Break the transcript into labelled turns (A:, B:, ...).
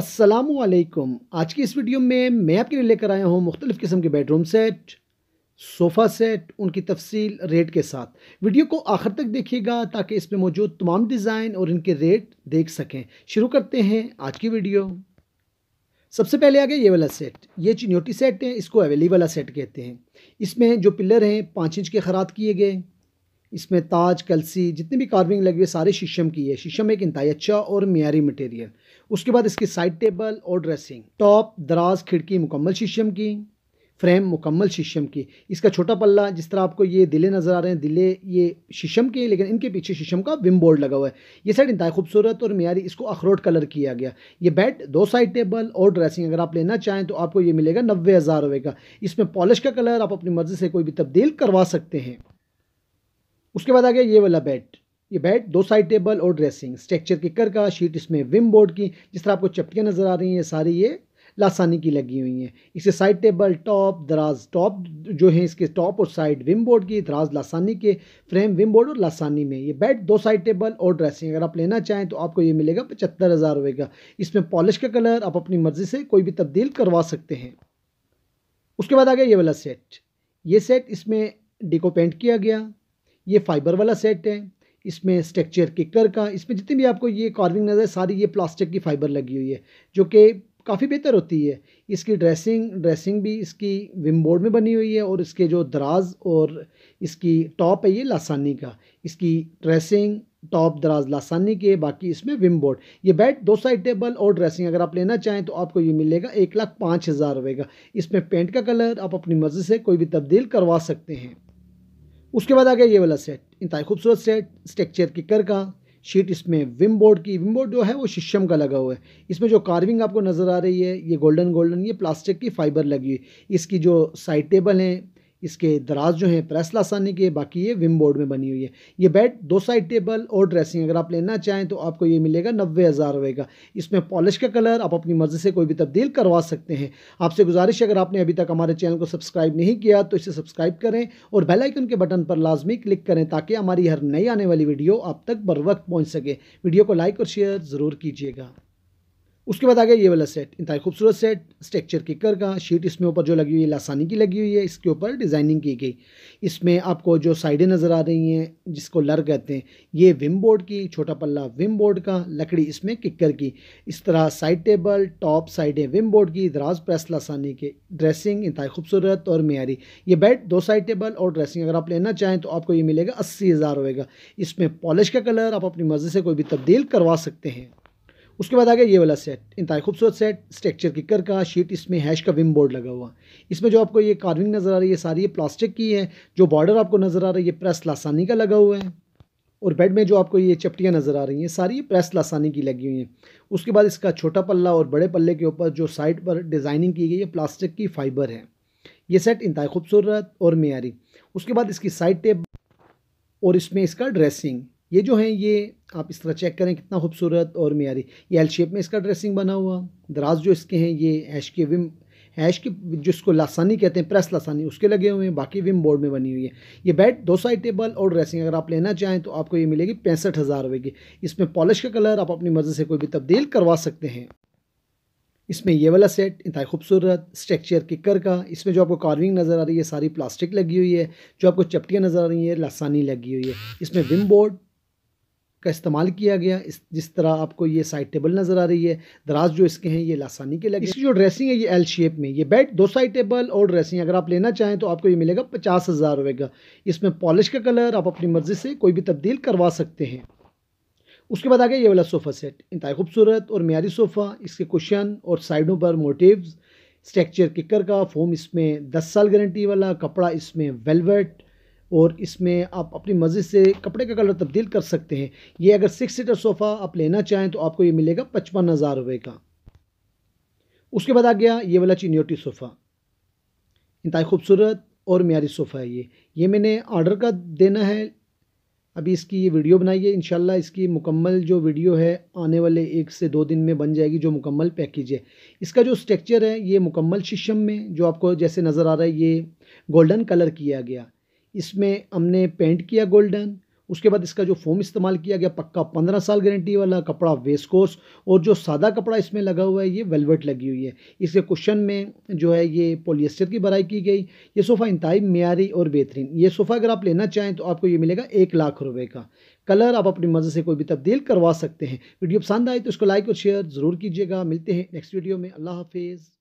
A: असलकुम आज की इस वीडियो में मैं आपके लिए लेकर आया हूँ मुख्तलिफ़ किस्म के बेडरूम सेट सोफ़ा सेट उनकी तफसील रेट के साथ वीडियो को आखिर तक देखिएगा ताकि इसमें मौजूद तमाम डिज़ाइन और इनके रेट देख सकें शुरू करते हैं आज की वीडियो सबसे पहले आ गया ये वाला सेट ये चिन्योटी सेट है इसको अवेली वाला सेट कहते हैं इसमें जो पिलर हैं पाँच इंच के खराब किए गए इसमें ताज कलसी जितनी भी कार्विंग लगी हुई सारे शीशम की है शीशम एक इंतहाई अच्छा और मीरी मटेरियल उसके बाद इसकी साइड टेबल और ड्रेसिंग टॉप दराज खिड़की मुकम्मल शीशम की फ्रेम मुकम्मल शीशम की इसका छोटा पल्ला जिस तरह आपको ये दिले नज़र आ रहे हैं दिले ये शीशम के लेकिन इनके पीछे शीशम का विम बोर्ड लगा हुआ है ये साइड इंतहा खूबसूरत और मीरी इसको अखरोट कलर किया गया ये बेड दो साइड टेबल और ड्रेसिंग अगर आप लेना चाहें तो आपको ये मिलेगा नब्बे हज़ार रुपये का इसमें पॉलिश का कलर आप अपनी मर्ज़ी से कोई भी तब्दील करवा सकते हैं उसके बाद आ गया ये वाला बेड ये बेड दो साइड टेबल और ड्रेसिंग स्ट्रक्चर किकर का शीट इसमें विम बोर्ड की जिस तरह आपको चपटियाँ नज़र आ रही हैं सारी ये लासानी की लगी हुई हैं इसे साइड टेबल टॉप दराज टॉप जो है इसके टॉप और साइड विम बोर्ड की दराज लासानी के फ्रेम विम बोर्ड और लासानी में ये बेड दो साइड टेबल और ड्रेसिंग अगर आप लेना चाहें तो आपको ये मिलेगा पचहत्तर हज़ार रुपये का इसमें पॉलिश का कलर आप अपनी मर्ज़ी से कोई भी तब्दील करवा सकते हैं उसके बाद आ गया ये वाला सेट ये सेट इसमें डिको पेंट किया गया ये फाइबर वाला सेट है इसमें स्ट्रक्चर किकर का इसमें जितनी भी आपको ये कार्विंग नज़र सारी ये प्लास्टिक की फाइबर लगी हुई है जो कि काफ़ी बेहतर होती है इसकी ड्रेसिंग ड्रेसिंग भी इसकी विम बोर्ड में बनी हुई है और इसके जो दराज और इसकी टॉप है ये लासानी का इसकी ड्रेसिंग टॉप दराज लासानी के बाकी इसमें विम बोर्ड ये बेड दो साइड टेबल और ड्रेसिंग अगर आप लेना चाहें तो आपको ये मिलेगा एक लाख पाँच हज़ार रुपये का इसमें पेंट का कलर आप अपनी मर्ज़ी से कोई भी तब्दील करवा सकते हैं उसके बाद आ गया ये वाला सेट इंतहा खूबसूरत सेट स्ट्रक्चर की कर का शीट इसमें विम बोर्ड की विम बोर्ड जो है वो शीशम का लगा हुआ है इसमें जो कार्विंग आपको नज़र आ रही है ये गोल्डन गोल्डन ये प्लास्टिक की फाइबर लगी हुई इसकी जो साइड टेबल हैं इसके दराज जो है प्रेस लासानी के बाकी ये विम बोर्ड में बनी हुई है ये बेड दो साइड टेबल और ड्रेसिंग अगर आप लेना चाहें तो आपको ये मिलेगा नब्बे हज़ार रुपये का इसमें पॉलिश का कलर आप अपनी मर्ज़ी से कोई भी तब्दील करवा सकते हैं आपसे गुजारिश अगर आपने अभी तक हमारे चैनल को सब्सक्राइब नहीं किया तो इसे सब्सक्राइब करें और बेलाइकन के बटन पर लाजमी क्लिक करें ताकि हमारी हर नई आने वाली वीडियो आप तक बर वक्त पहुँच सके वीडियो को लाइक और शेयर ज़रूर कीजिएगा उसके बाद आ गया ये वाला सेट इतना खूबसूरत सेट स्ट्रक्चर किकर का शीट इसमें ऊपर जो लगी हुई है लासानी की लगी हुई है इसके ऊपर डिज़ाइनिंग की गई इसमें आपको जो साइडें नज़र आ रही हैं जिसको लर कहते हैं ये विम बोर्ड की छोटा पल्ला विम बोर्ड का लकड़ी इसमें किकर की इस तरह साइड टेबल टॉप साइडें विम बोर्ड की दराज प्रेस लासानी के ड्रेसिंग इतना खूबसूरत और मीरी ये बेड दो साइड टेबल और ड्रेसिंग अगर आप लेना चाहें तो आपको ये मिलेगा अस्सी हज़ार होएगा इसमें पॉलिश का कलर आप अपनी मर्ज़ी से कोई भी तब्दील करवा सकते हैं उसके बाद आ गया ये वाला सेट इंतहा खूबसूरत सेट स्ट्रक्चर किकर का शीट इसमें हैश का विम बोर्ड लगा हुआ इसमें जो आपको ये कार्विंग नज़र आ रही है सारी ये प्लास्टिक की है जो बॉर्डर आपको नज़र आ रही है प्रेस लासानी का लगा हुआ है और बेड में जो आपको ये चपटियाँ नज़र आ रही हैं सारी प्रेस लासानी की लगी हुई हैं उसके बाद इसका छोटा पल्ला और बड़े पल्ले के ऊपर जो साइड पर डिज़ाइनिंग की गई है प्लास्टिक की फाइबर है ये सेट इंतहा खूबसूरत और मीरी उसके बाद इसकी साइड टेप और इसमें इसका ड्रेसिंग ये जो है ये आप इस तरह चेक करें कितना खूबसूरत और मीरी ये एल शेप में इसका ड्रेसिंग बना हुआ दराज जो इसके हैं ये ऐश के विम ऐश की जिसको लासानी कहते हैं प्रेस लासानी उसके लगे हुए हैं बाकी विम बोर्ड में बनी हुई है ये बेड दो साइड टेबल और ड्रेसिंग अगर आप लेना चाहें तो आपको ये मिलेगी पैंसठ हज़ार रुपये की इसमें पॉलिश का कलर आप अपनी मर्ज़ी से कोई भी तब्दील करवा सकते हैं इसमें ये वाला सेट इतना खूबसूरत स्ट्रक्चर किकर का इसमें जो आपको कार्विंग नज़र आ रही है सारी प्लास्टिक लगी हुई है जो आपको चपटियाँ नज़र आ रही है लासानी लगी हुई है इसमें विम बोर्ड का इस्तेमाल किया गया इस जिस तरह आपको ये साइड टेबल नज़र आ रही है दराज जो इसके हैं ये लासानी के लगे इसकी जो ड्रेसिंग है ये एल शेप में ये बेड दो साइड टेबल और ड्रेसिंग अगर आप लेना चाहें तो आपको ये मिलेगा पचास हज़ार रुपये का इसमें पॉलिश का कलर आप अपनी मर्ज़ी से कोई भी तब्दील करवा सकते हैं उसके बाद आ गया ये वाला सोफ़ा सेट इनता खूबसूरत और मीरी सोफ़ा इसके कुशन और साइडों पर मोटिव्स स्ट्रक्चर किकर का फोम इसमें दस साल गारंटी वाला कपड़ा इसमें वेलवेट और इसमें आप अपनी मर्ज़ी से कपड़े का कलर तब्दील कर सकते हैं ये अगर सिक्स सीटर सोफ़ा आप लेना चाहें तो आपको ये मिलेगा पचपन हज़ार रुपये का उसके बाद आ गया ये वाला चिन्योटी सोफ़ा इंतहा खूबसूरत और मीरी सोफ़ा है ये ये मैंने ऑर्डर का देना है अभी इसकी ये वीडियो बनाई है इनशाला इसकी मुकम्मल जो वीडियो है आने वाले एक से दो दिन में बन जाएगी जो मुकम्मल पैकेज है इसका जो स्ट्रक्चर है ये मुकम्मल शीशम में जो आपको जैसे नज़र आ रहा है ये गोल्डन कलर किया गया इसमें हमने पेंट किया गोल्डन उसके बाद इसका जो फोम इस्तेमाल किया गया पक्का पंद्रह साल गारंटी वाला कपड़ा वेस्ट कोर्स और जो सादा कपड़ा इसमें लगा हुआ है ये वेलवेट लगी हुई है इसके क्वेश्चन में जो है ये पोलियस्टर की भराई की गई ये सोफ़ा इंतहाई मीरी और बेहतरीन ये सोफ़ा अगर आप लेना चाहें तो आपको ये मिलेगा एक लाख रुपये का कलर आप अपनी मर्ज़ी से कोई भी तब्दील करवा सकते हैं वीडियो पसंद आए तो इसको लाइक और शेयर ज़रूर कीजिएगा मिलते हैं नेक्स्ट वीडियो में अल्लाह हाफिज़